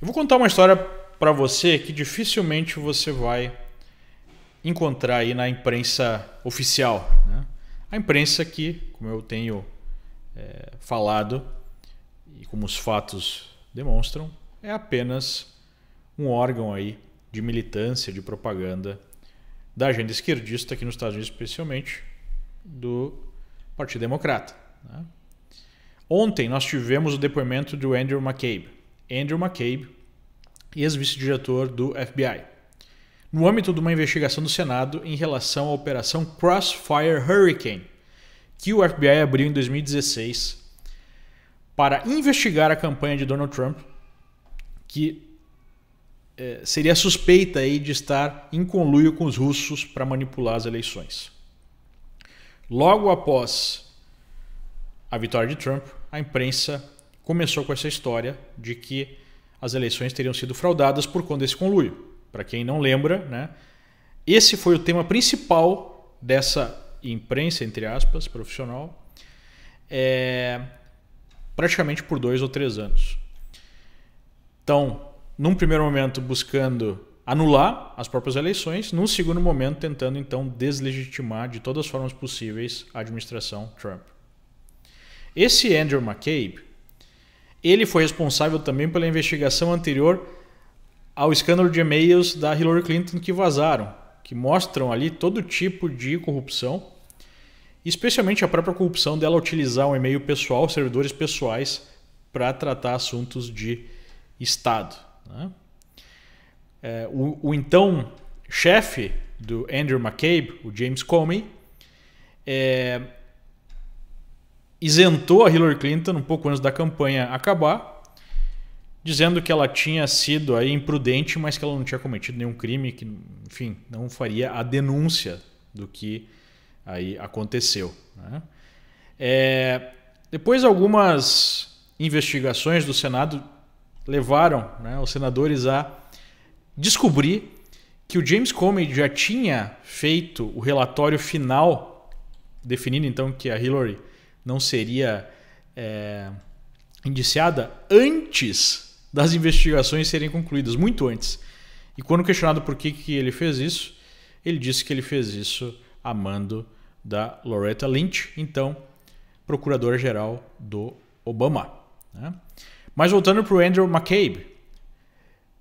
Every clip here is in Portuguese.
Eu vou contar uma história para você que dificilmente você vai encontrar aí na imprensa oficial. Né? A imprensa que, como eu tenho é, falado e como os fatos demonstram, é apenas um órgão aí de militância, de propaganda da agenda esquerdista aqui nos Estados Unidos, especialmente do Partido Democrata. Né? Ontem nós tivemos o depoimento do Andrew McCabe Andrew McCabe, ex-vice-diretor do FBI, no âmbito de uma investigação do Senado em relação à Operação Crossfire Hurricane, que o FBI abriu em 2016 para investigar a campanha de Donald Trump, que eh, seria suspeita aí de estar em conluio com os russos para manipular as eleições. Logo após a vitória de Trump, a imprensa começou com essa história de que as eleições teriam sido fraudadas por conta desse conluio. Para quem não lembra, né, esse foi o tema principal dessa imprensa, entre aspas, profissional, é, praticamente por dois ou três anos. Então, num primeiro momento buscando anular as próprias eleições, num segundo momento tentando então deslegitimar de todas as formas possíveis a administração Trump. Esse Andrew McCabe, ele foi responsável também pela investigação anterior ao escândalo de e-mails da Hillary Clinton que vazaram, que mostram ali todo tipo de corrupção, especialmente a própria corrupção dela utilizar um e-mail pessoal, servidores pessoais, para tratar assuntos de Estado. Né? É, o, o, então chefe do Andrew McCabe, o James Comey, é, isentou a Hillary Clinton um pouco antes da campanha acabar, dizendo que ela tinha sido aí imprudente, mas que ela não tinha cometido nenhum crime, que, enfim, não faria a denúncia do que aí aconteceu. Né? É, depois algumas investigações do Senado levaram né, os senadores a descobrir que o James Comey já tinha feito o relatório final definindo então que a Hillary não seria é, indiciada antes das investigações serem concluídas, muito antes. E quando questionado por que, que ele fez isso, ele disse que ele fez isso a mando da Loretta Lynch, então procuradora-geral do Obama. Né? Mas voltando para o Andrew McCabe,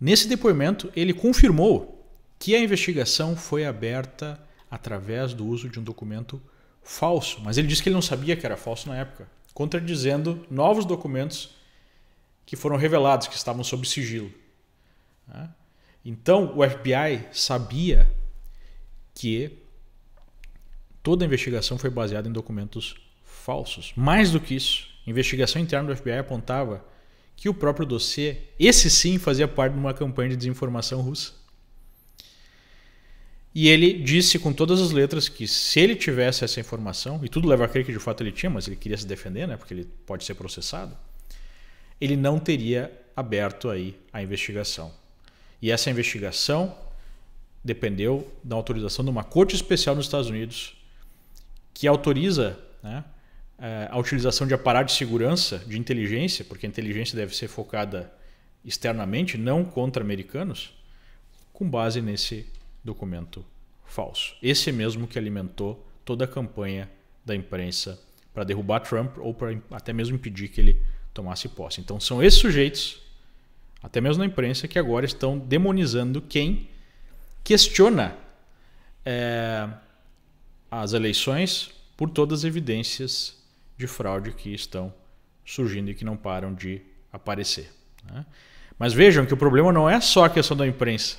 nesse depoimento ele confirmou que a investigação foi aberta através do uso de um documento falso, mas ele disse que ele não sabia que era falso na época, contradizendo novos documentos que foram revelados, que estavam sob sigilo. Né? Então, o FBI sabia que toda a investigação foi baseada em documentos falsos. Mais do que isso, a investigação interna do FBI apontava que o próprio dossiê, esse sim, fazia parte de uma campanha de desinformação russa. E ele disse com todas as letras que se ele tivesse essa informação, e tudo leva a crer que de fato ele tinha, mas ele queria se defender, né, porque ele pode ser processado, ele não teria aberto aí a investigação. E essa investigação dependeu da autorização de uma corte especial nos Estados Unidos que autoriza né, eh, a utilização de aparato de segurança, de inteligência, porque a inteligência deve ser focada externamente, não contra americanos, com base nesse documento falso. Esse mesmo que alimentou toda a campanha da imprensa para derrubar Trump ou para até mesmo impedir que ele tomasse posse. Então são esses sujeitos, até mesmo na imprensa, que agora estão demonizando quem questiona é, as eleições por todas as evidências de fraude que estão surgindo e que não param de aparecer. Né? Mas vejam que o problema não é só a questão da imprensa.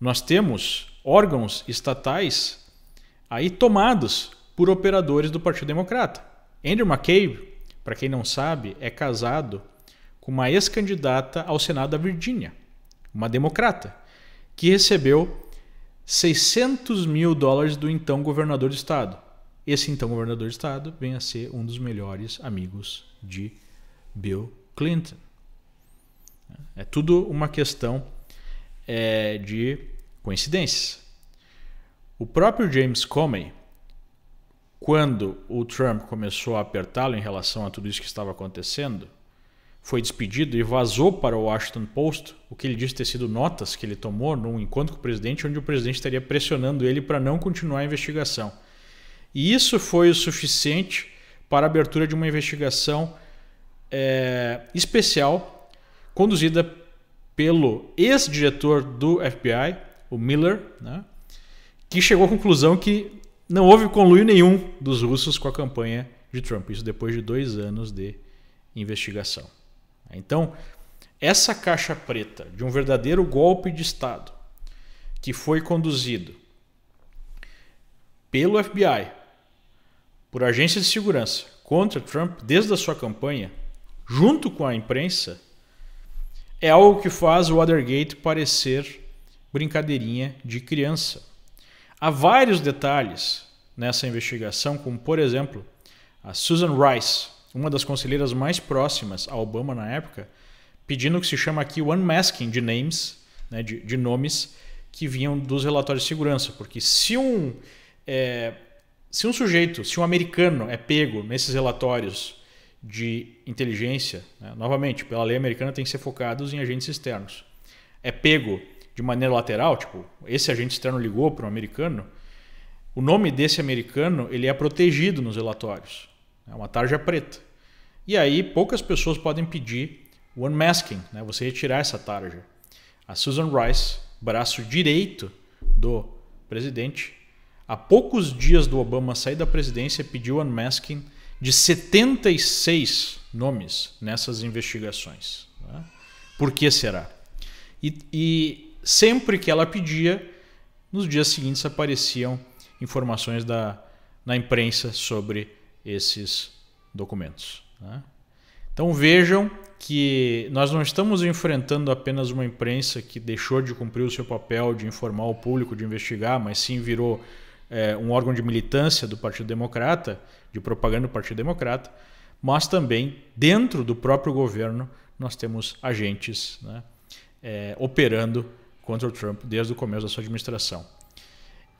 Nós temos órgãos estatais aí tomados por operadores do Partido Democrata. Andrew McCabe, para quem não sabe, é casado com uma ex-candidata ao Senado da Virgínia, uma democrata, que recebeu 600 mil dólares do então governador do estado. Esse então governador do estado vem a ser um dos melhores amigos de Bill Clinton. É tudo uma questão é, de coincidências. O próprio James Comey, quando o Trump começou a apertá-lo em relação a tudo isso que estava acontecendo, foi despedido e vazou para o Washington Post o que ele disse ter sido notas que ele tomou num encontro com o presidente, onde o presidente estaria pressionando ele para não continuar a investigação. E isso foi o suficiente para a abertura de uma investigação é, especial conduzida pelo ex-diretor do FBI, o Miller, né, que chegou à conclusão que não houve conluio nenhum dos russos com a campanha de Trump. Isso depois de dois anos de investigação. Então, essa caixa preta de um verdadeiro golpe de Estado que foi conduzido pelo FBI, por agências de segurança contra Trump desde a sua campanha, junto com a imprensa, é algo que faz o Watergate parecer brincadeirinha de criança. Há vários detalhes nessa investigação, como por exemplo, a Susan Rice, uma das conselheiras mais próximas a Obama na época, pedindo o que se chama aqui o unmasking de names, né, de, de, nomes que vinham dos relatórios de segurança, porque se um é, se um sujeito, se um americano é pego nesses relatórios de inteligência, né, novamente pela lei americana tem que ser focados em agentes externos, é pego de maneira lateral, tipo, esse agente externo ligou para um americano, o nome desse americano ele é protegido nos relatórios. É uma tarja preta. E aí poucas pessoas podem pedir o unmasking, né? você retirar essa tarja. A Susan Rice, braço direito do presidente, há poucos dias do Obama sair da presidência, pediu o unmasking de 76 nomes nessas investigações. Né? Por que será? E, e sempre que ela pedia, nos dias seguintes apareciam informações da, na imprensa sobre esses documentos. Né? Então vejam que nós não estamos enfrentando apenas uma imprensa que deixou de cumprir o seu papel de informar o público, de investigar, mas sim virou é, um órgão de militância do Partido Democrata, de propaganda do Partido Democrata, mas também dentro do próprio governo nós temos agentes né, é, operando contra o Trump desde o começo da sua administração.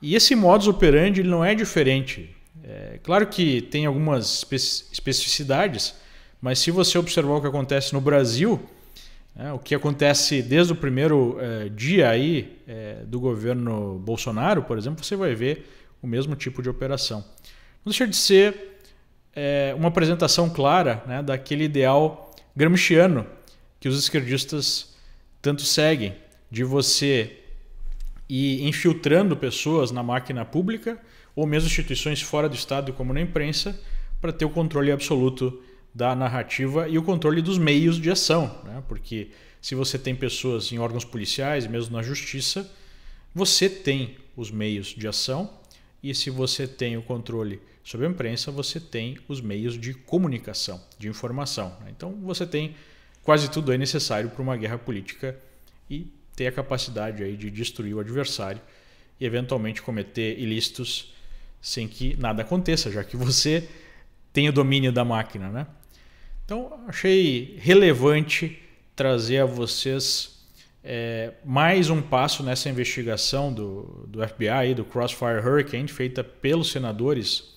E esse modus operandi ele não é diferente. É, claro que tem algumas espe especificidades, mas se você observar o que acontece no Brasil, né, o que acontece desde o primeiro é, dia aí é, do governo Bolsonaro, por exemplo, você vai ver o mesmo tipo de operação. Não deixa de ser é, uma apresentação clara né, daquele ideal gramsciano que os esquerdistas tanto seguem de você ir infiltrando pessoas na máquina pública ou mesmo instituições fora do Estado, como na imprensa, para ter o controle absoluto da narrativa e o controle dos meios de ação. Né? Porque se você tem pessoas em órgãos policiais, mesmo na justiça, você tem os meios de ação e se você tem o controle sobre a imprensa, você tem os meios de comunicação, de informação. Né? Então você tem quase tudo aí necessário para uma guerra política e ter a capacidade aí de destruir o adversário e eventualmente cometer ilícitos sem que nada aconteça, já que você tem o domínio da máquina, né? Então achei relevante trazer a vocês é, mais um passo nessa investigação do, do FBI, do Crossfire Hurricane, feita pelos senadores,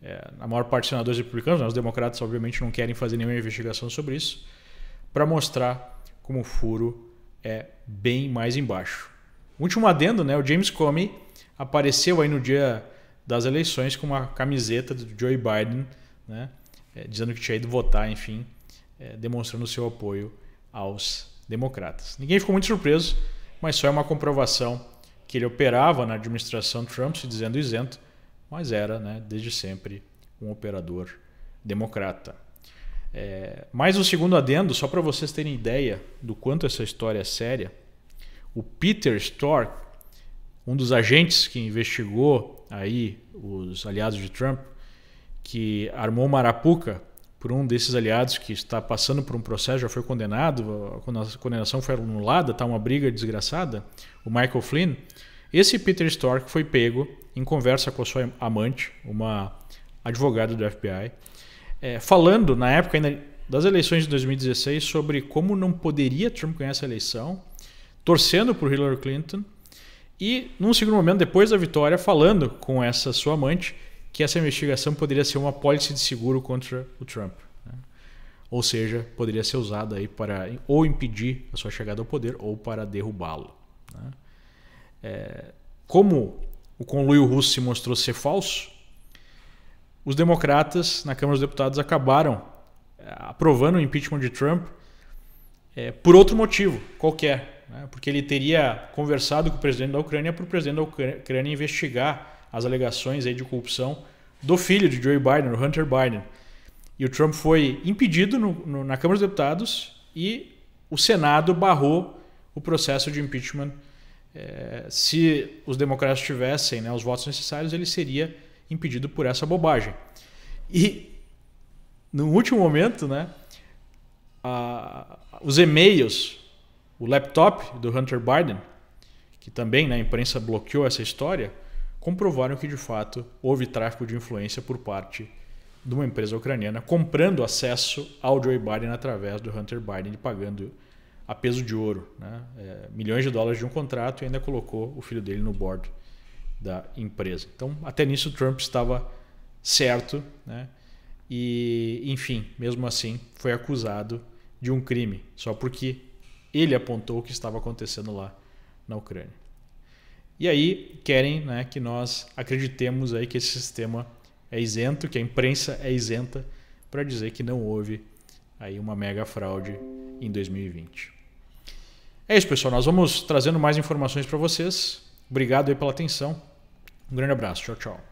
é, a maior parte dos senadores republicanos, né? os democratas obviamente não querem fazer nenhuma investigação sobre isso, para mostrar como o furo é bem mais embaixo. Último adendo, né? O James Comey apareceu aí no dia das eleições com uma camiseta do Joe Biden, né? É, dizendo que tinha ido votar, enfim, é, demonstrando seu apoio aos democratas. Ninguém ficou muito surpreso, mas só é uma comprovação que ele operava na administração Trump, se dizendo isento, mas era, né, desde sempre, um operador democrata. É, um segundo adendo, só para vocês terem ideia do quanto essa história é séria, o Peter Stork, um dos agentes que investigou aí os aliados de Trump, que armou Marapuca por um desses aliados que está passando por um processo, já foi condenado, a condenação foi anulada, está uma briga desgraçada, o Michael Flynn. Esse Peter Stork foi pego em conversa com a sua amante, uma advogada do FBI, é, falando na época ainda das eleições de 2016 sobre como não poderia Trump ganhar essa eleição, torcendo por Hillary Clinton e, num segundo momento, depois da vitória, falando com essa sua amante que essa investigação poderia ser uma pólice de seguro contra o Trump. Né? Ou seja, poderia ser usada aí para ou impedir a sua chegada ao poder ou para derrubá-lo. Né? É, como o conluio russo se mostrou ser falso, os democratas na Câmara dos Deputados acabaram eh, aprovando o impeachment de Trump é, por outro motivo qualquer, né? porque ele teria conversado com o presidente da Ucrânia para o presidente da Ucrânia investigar as alegações aí de corrupção do filho de Joe Biden, o Hunter Biden. E o Trump foi impedido no, no, na Câmara dos Deputados e o Senado barrou o processo de impeachment. É, se os democratas tivessem né, os votos necessários, ele seria impedido por essa bobagem. E no último momento, né, a, os e-mails, o laptop do Hunter Biden, que também né, a imprensa bloqueou essa história, comprovaram que de fato houve tráfico de influência por parte de uma empresa ucraniana comprando acesso ao Joe Biden através do Hunter Biden e pagando a peso de ouro, né? é, milhões de dólares de um contrato e ainda colocou o filho dele no board da empresa. Então, até nisso, Trump estava certo, né? E, enfim, mesmo assim, foi acusado de um crime, só porque ele apontou o que estava acontecendo lá na Ucrânia. E aí querem né, que nós acreditemos aí que esse sistema é isento, que a imprensa é isenta, para dizer que não houve aí uma mega fraude em 2020. É isso, pessoal. Nós vamos trazendo mais informações para vocês. Obrigado aí pela atenção. Um grande abraço. Tchau, tchau.